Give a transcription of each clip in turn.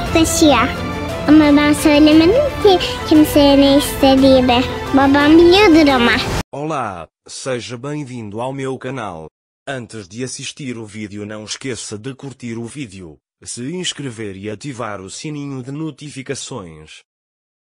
ateşiyor. Ama ben söylemedim ki kimseye ne istediğimi. Babam biliyordur ama. Olá, seja bem-vindo ao meu canal. Antes de assistir o vídeo não esqueça de curtir o vídeo, se inscrever e ativar o sininho de notificações.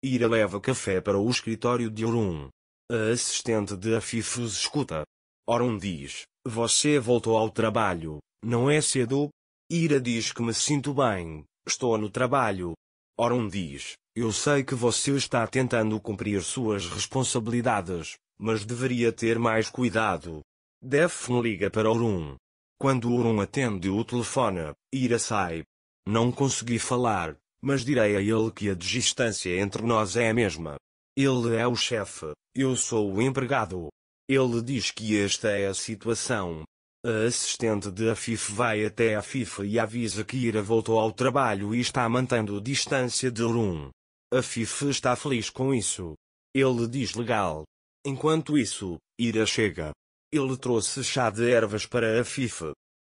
Ira leva café para o escritório de Orun. A assistente de Afifus escuta. Orun diz, você voltou ao trabalho, não é cedo? Ira diz que me sinto bem, Estou no trabalho. Orum diz: Eu sei que você está tentando cumprir suas responsabilidades, mas deveria ter mais cuidado. Defn liga para Orum. Quando Orum atende o telefone, Ira sai. Não consegui falar, mas direi a ele que a distância entre nós é a mesma. Ele é o chefe, eu sou o empregado. Ele diz que esta é a situação, a assistente de Afif vai até Afif e avisa que Ira voltou ao trabalho e está mantendo distância de Rum. Afif está feliz com isso. Ele diz legal. Enquanto isso, Ira chega. Ele trouxe chá de ervas para Afif.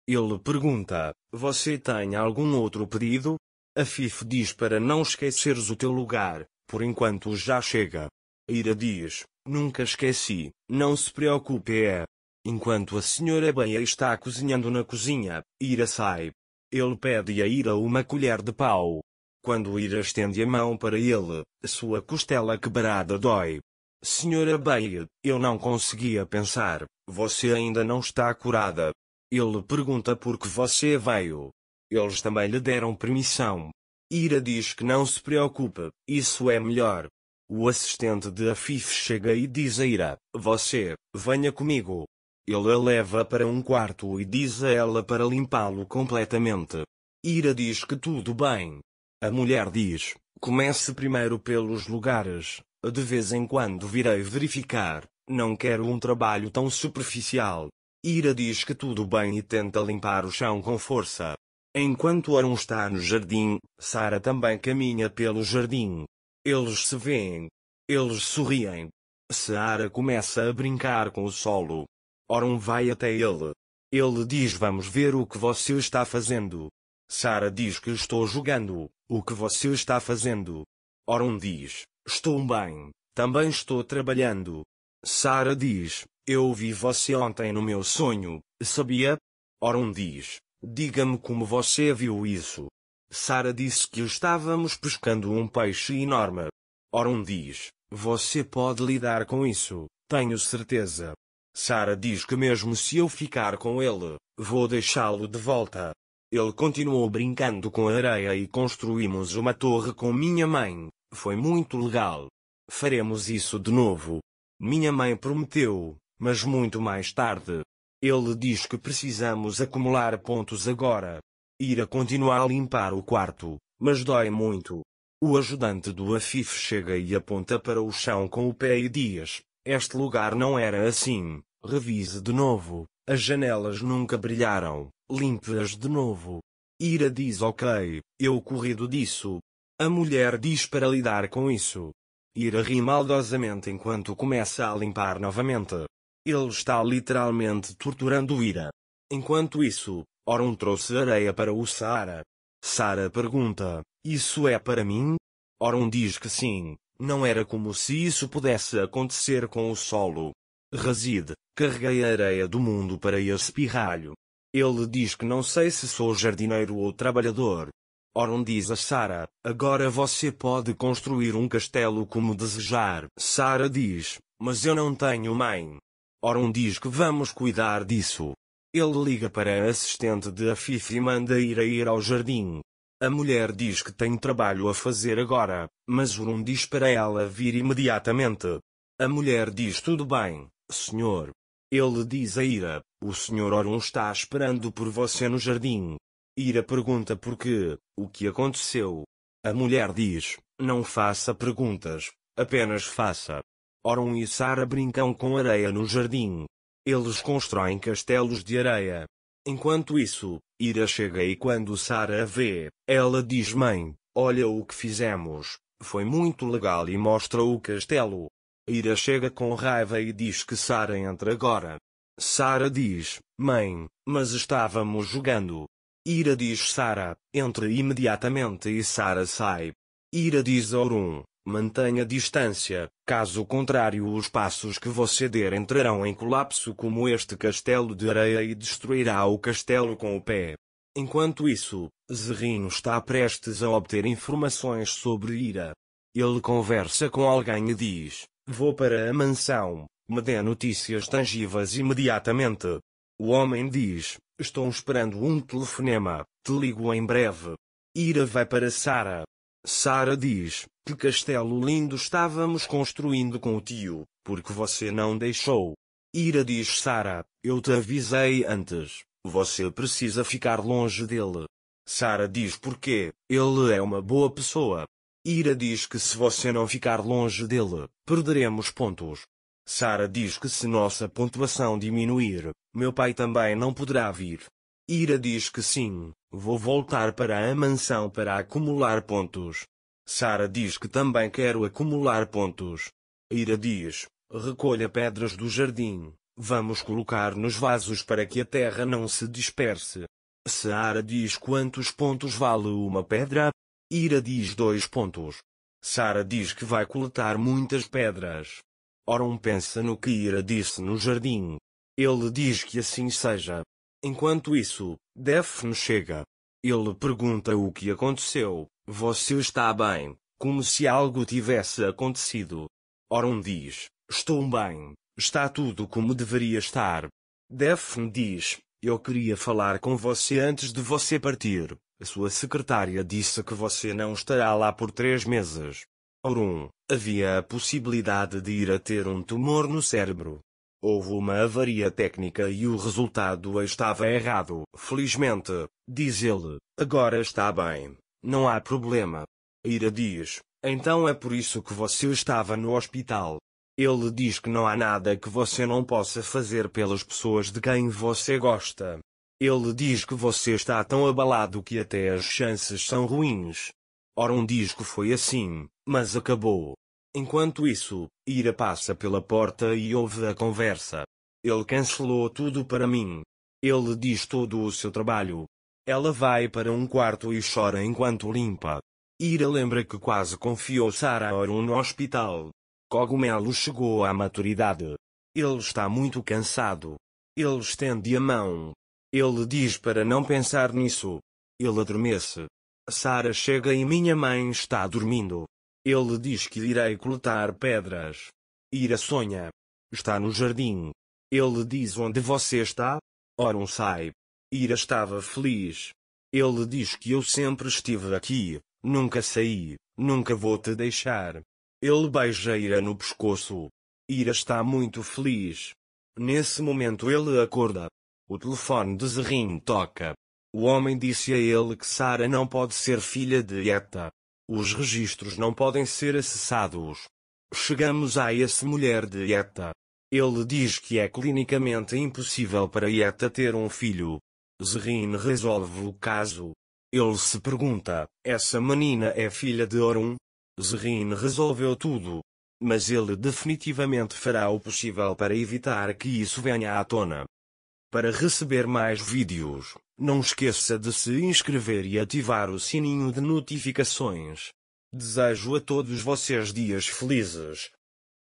Ele pergunta: Você tem algum outro pedido? Afif diz para não esqueceres o teu lugar, por enquanto já chega. Ira diz: Nunca esqueci, não se preocupe. É. Enquanto a senhora Baia está cozinhando na cozinha, Ira sai. Ele pede a Ira uma colher de pau. Quando Ira estende a mão para ele, sua costela quebrada dói. Senhora Baia, eu não conseguia pensar, você ainda não está curada. Ele pergunta por que você veio. Eles também lhe deram permissão. Ira diz que não se preocupe, isso é melhor. O assistente de Afif chega e diz a Ira, você, venha comigo. Ele a leva para um quarto e diz a ela para limpá-lo completamente. Ira diz que tudo bem. A mulher diz: Comece primeiro pelos lugares, de vez em quando virei verificar, não quero um trabalho tão superficial. Ira diz que tudo bem e tenta limpar o chão com força. Enquanto Aaron está no jardim, Sara também caminha pelo jardim. Eles se veem. Eles sorriem. Sara começa a brincar com o solo. Oron vai até ele. Ele diz: Vamos ver o que você está fazendo. Sara diz que estou jogando. O que você está fazendo? Oron diz: Estou bem. Também estou trabalhando. Sara diz: Eu vi você ontem no meu sonho, sabia? Oron diz: Diga-me como você viu isso. Sara disse que estávamos pescando um peixe enorme. Oron diz: Você pode lidar com isso, tenho certeza. Sara diz que mesmo se eu ficar com ele, vou deixá-lo de volta. Ele continuou brincando com a areia e construímos uma torre com minha mãe. Foi muito legal. Faremos isso de novo. Minha mãe prometeu, mas muito mais tarde. Ele diz que precisamos acumular pontos agora. Ira continuar a limpar o quarto, mas dói muito. O ajudante do Afif chega e aponta para o chão com o pé e diz: este lugar não era assim. Revise de novo. As janelas nunca brilharam. Limpe-as de novo. Ira diz ok, eu corrido disso. A mulher diz para lidar com isso. Ira ri maldosamente enquanto começa a limpar novamente. Ele está literalmente torturando Ira. Enquanto isso, Orun trouxe areia para o Saara. Sara pergunta: Isso é para mim? Orun diz que sim, não era como se isso pudesse acontecer com o solo. Razid, carreguei a areia do mundo para esse pirralho. Ele diz que não sei se sou jardineiro ou trabalhador. Oron diz a Sara, agora você pode construir um castelo como desejar. Sara diz, mas eu não tenho mãe. Oron diz que vamos cuidar disso. Ele liga para a assistente de Afif e manda ir a ir ao jardim. A mulher diz que tem trabalho a fazer agora, mas Urum diz para ela vir imediatamente. A mulher diz tudo bem, senhor. Ele diz a Ira, o senhor Orum está esperando por você no jardim. Ira pergunta por quê, o que aconteceu. A mulher diz, não faça perguntas, apenas faça. Orum e Sara brincam com areia no jardim. Eles constroem castelos de areia, Enquanto isso, Ira chega e quando Sara a vê, ela diz: Mãe, olha o que fizemos, foi muito legal e mostra o castelo. Ira chega com raiva e diz que Sara entra agora. Sara diz: Mãe, mas estávamos jogando. Ira diz: Sara, entre imediatamente e Sara sai. Ira diz a Mantenha distância, caso contrário, os passos que você der entrarão em colapso como este castelo de areia e destruirá o castelo com o pé. Enquanto isso, Zerrino está prestes a obter informações sobre Ira. Ele conversa com alguém e diz: Vou para a mansão, me dê notícias tangíveis imediatamente. O homem diz: Estou esperando um telefonema, te ligo em breve. Ira vai para Sara, Sara diz: Que castelo lindo estávamos construindo com o tio, porque você não deixou. Ira diz Sara: Eu te avisei antes, você precisa ficar longe dele. Sara diz porque ele é uma boa pessoa. Ira diz que se você não ficar longe dele, perderemos pontos. Sara diz que se nossa pontuação diminuir, meu pai também não poderá vir. Ira diz que sim, Vou voltar para a mansão para acumular pontos. Sara diz que também quero acumular pontos. Ira diz: recolha pedras do jardim. Vamos colocar nos vasos para que a terra não se disperse. Sara diz quantos pontos vale uma pedra. Ira diz dois pontos. Sara diz que vai coletar muitas pedras. Oron pensa no que Ira disse no jardim. Ele diz que assim seja. Enquanto isso, Daphne chega. Ele pergunta o que aconteceu. Você está bem, como se algo tivesse acontecido. Orum diz, estou bem, está tudo como deveria estar. Daphne diz, eu queria falar com você antes de você partir. A sua secretária disse que você não estará lá por três meses. Orum, havia a possibilidade de ir a ter um tumor no cérebro. Houve uma avaria técnica e o resultado estava errado. Felizmente, diz ele, agora está bem, não há problema. Ira diz: Então é por isso que você estava no hospital. Ele diz que não há nada que você não possa fazer pelas pessoas de quem você gosta. Ele diz que você está tão abalado que até as chances são ruins. Ora, um que foi assim, mas acabou. Enquanto isso, Ira passa pela porta e ouve a conversa. Ele cancelou tudo para mim. Ele diz todo o seu trabalho. Ela vai para um quarto e chora enquanto limpa. Ira lembra que quase confiou Sarah Orun no hospital. Cogumelo chegou à maturidade. Ele está muito cansado. Ele estende a mão. Ele diz para não pensar nisso. Ele adormece. Sarah chega e minha mãe está dormindo. Ele diz que irei coletar pedras. Ira sonha. Está no jardim. Ele diz onde você está. Orun sai. Ira estava feliz. Ele diz que eu sempre estive aqui, nunca saí, nunca vou te deixar. Ele beija Ira no pescoço. Ira está muito feliz. Nesse momento ele acorda. O telefone de Zerrin toca. O homem disse a ele que Sara não pode ser filha de Eta. Os registros não podem ser acessados. Chegamos a esse mulher de Eta. Ele diz que é clinicamente impossível para Eta ter um filho. Zerin resolve o caso. Ele se pergunta, essa menina é filha de Orun? Zerin resolveu tudo. Mas ele definitivamente fará o possível para evitar que isso venha à tona. Para receber mais vídeos, não esqueça de se inscrever e ativar o sininho de notificações. Desejo a todos vocês dias felizes.